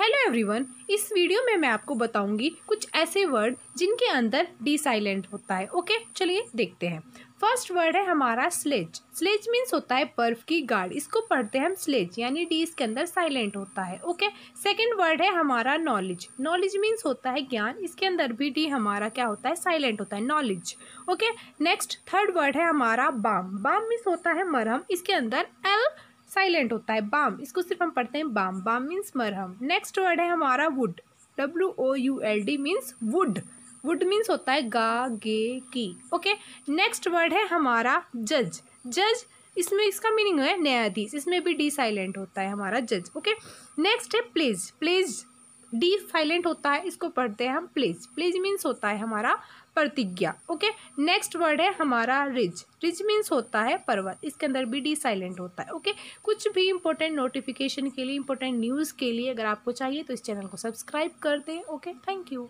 hello everyone इस video में मैं आपको बताऊंगी कुछ ऐसे वर्ड जिनके अंदर डी साइलेंट होता है ओके चलिए देखते हैं फर्स्ट वर्ड है हमारा स्लेज स्लेज मीन्स होता है बर्फ की गाड़ इसको पढ़ते हैं हम स्लेज यानी डी इसके अंदर साइलेंट होता है ओके सेकंड वर्ड है हमारा नॉलेज नॉलेज मीन्स होता है ज्ञान इसके अंदर भी डी हमारा क्या होता है साइलेंट होता है knowledge okay next third word है हमारा बाम बाम मीन्स होता है मरहम इसके अंदर एल साइलेंट होता है बाम इसको सिर्फ हम पढ़ते हैं बाम बाम मीन्स मरहम नेक्स्ट वर्ड है हमारा would W O U L D means wood wood means होता है गा गे की ओके नेक्स्ट वर्ड है हमारा जज जज इसमें इसका मीनिंग है न्यायाधीश इसमें भी डी साइलेंट होता है हमारा जज ओके नेक्स्ट है प्लेज प्लेज डी साइलेंट होता है इसको पढ़ते हैं हम प्लेज प्लेज मीन्स होता है हमारा प्रतिज्ञा ओके नेक्स्ट वर्ड है हमारा रिज रिज मीन्स होता है पर्वत इसके अंदर भी डी साइलेंट होता है ओके कुछ भी इंपॉर्टेंट नोटिफिकेशन के लिए इंपॉर्टेंट न्यूज़ के लिए अगर आपको चाहिए तो इस चैनल को सब्सक्राइब कर दें ओके थैंक यू